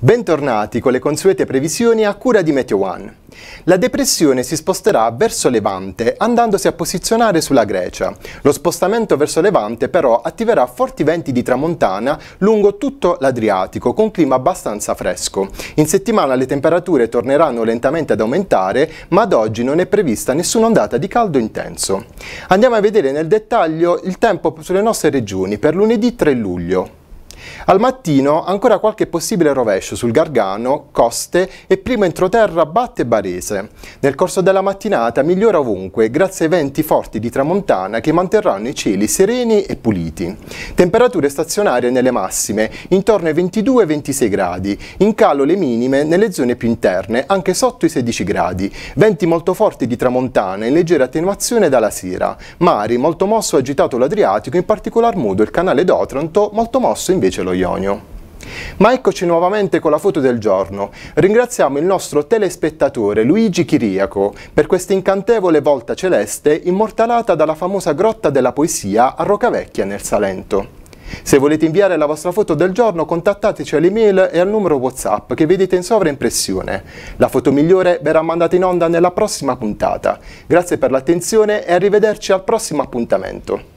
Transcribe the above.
Bentornati con le consuete previsioni a cura di Meteo One. La depressione si sposterà verso Levante, andandosi a posizionare sulla Grecia. Lo spostamento verso Levante però attiverà forti venti di tramontana lungo tutto l'Adriatico, con clima abbastanza fresco. In settimana le temperature torneranno lentamente ad aumentare, ma ad oggi non è prevista nessuna ondata di caldo intenso. Andiamo a vedere nel dettaglio il tempo sulle nostre regioni per lunedì 3 luglio. Al mattino ancora qualche possibile rovescio sul Gargano, Coste e prima entroterra Batte e Barese. Nel corso della mattinata migliora ovunque grazie ai venti forti di tramontana che manterranno i cieli sereni e puliti. Temperature stazionarie nelle massime, intorno ai 22-26 gradi, in calo le minime nelle zone più interne, anche sotto i 16 gradi, venti molto forti di tramontana in leggera attenuazione dalla sera, mari molto mosso agitato l'Adriatico, in particolar modo il canale d'Otranto, molto mosso invece lo dello Ionio. Ma eccoci nuovamente con la foto del giorno. Ringraziamo il nostro telespettatore Luigi Chiriaco per questa incantevole volta celeste immortalata dalla famosa grotta della poesia a Rocavecchia nel Salento. Se volete inviare la vostra foto del giorno contattateci all'email e al numero WhatsApp che vedete in sovraimpressione. La foto migliore verrà mandata in onda nella prossima puntata. Grazie per l'attenzione e arrivederci al prossimo appuntamento.